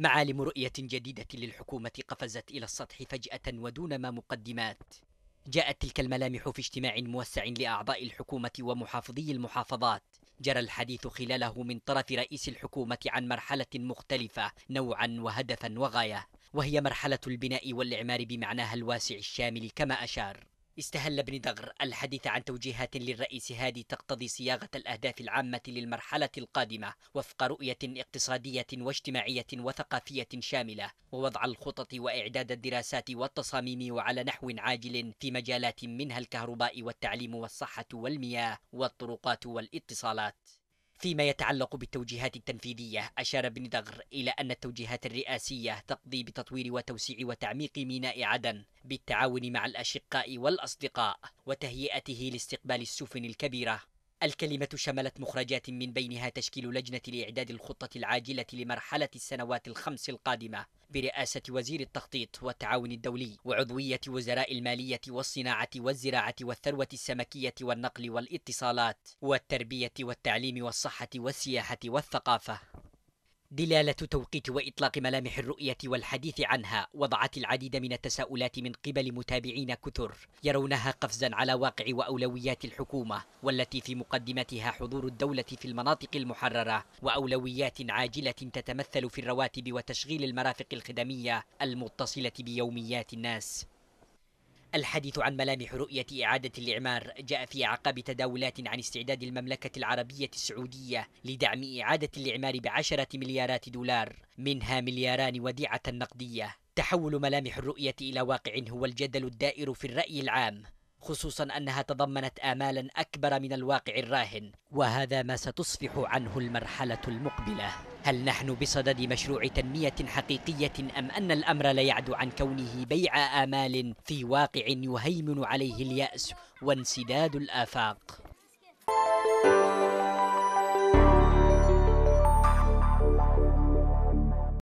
معالم رؤية جديدة للحكومة قفزت إلى السطح فجأة ودون ما مقدمات جاءت تلك الملامح في اجتماع موسع لأعضاء الحكومة ومحافظي المحافظات جرى الحديث خلاله من طرف رئيس الحكومة عن مرحلة مختلفة نوعا وهدفا وغاية وهي مرحلة البناء والإعمار بمعناها الواسع الشامل كما أشار استهل بن دغر الحديث عن توجيهات للرئيس هادي تقتضي صياغة الأهداف العامة للمرحلة القادمة وفق رؤية اقتصادية واجتماعية وثقافية شاملة ووضع الخطط وإعداد الدراسات والتصاميم وعلى نحو عاجل في مجالات منها الكهرباء والتعليم والصحة والمياه والطرقات والاتصالات فيما يتعلق بالتوجيهات التنفيذية أشار بن دغر إلى أن التوجيهات الرئاسية تقضي بتطوير وتوسيع وتعميق ميناء عدن بالتعاون مع الأشقاء والأصدقاء وتهيئته لاستقبال السفن الكبيرة الكلمة شملت مخرجات من بينها تشكيل لجنة لإعداد الخطة العاجلة لمرحلة السنوات الخمس القادمة برئاسة وزير التخطيط والتعاون الدولي وعضوية وزراء المالية والصناعة والزراعة والثروة السمكية والنقل والاتصالات والتربية والتعليم والصحة والسياحة والثقافة دلالة توقيت وإطلاق ملامح الرؤية والحديث عنها وضعت العديد من التساؤلات من قبل متابعين كثر يرونها قفزا على واقع وأولويات الحكومة والتي في مقدمتها حضور الدولة في المناطق المحررة وأولويات عاجلة تتمثل في الرواتب وتشغيل المرافق الخدمية المتصلة بيوميات الناس الحديث عن ملامح رؤية إعادة الإعمار جاء في أعقاب تداولات عن استعداد المملكة العربية السعودية لدعم إعادة الإعمار بعشرة مليارات دولار منها ملياران وديعة نقدية تحول ملامح الرؤية إلى واقع هو الجدل الدائر في الرأي العام خصوصا انها تضمنت امالا اكبر من الواقع الراهن وهذا ما ستصفح عنه المرحله المقبله هل نحن بصدد مشروع تنميه حقيقيه ام ان الامر لا يعدو عن كونه بيع امال في واقع يهيمن عليه الياس وانسداد الافاق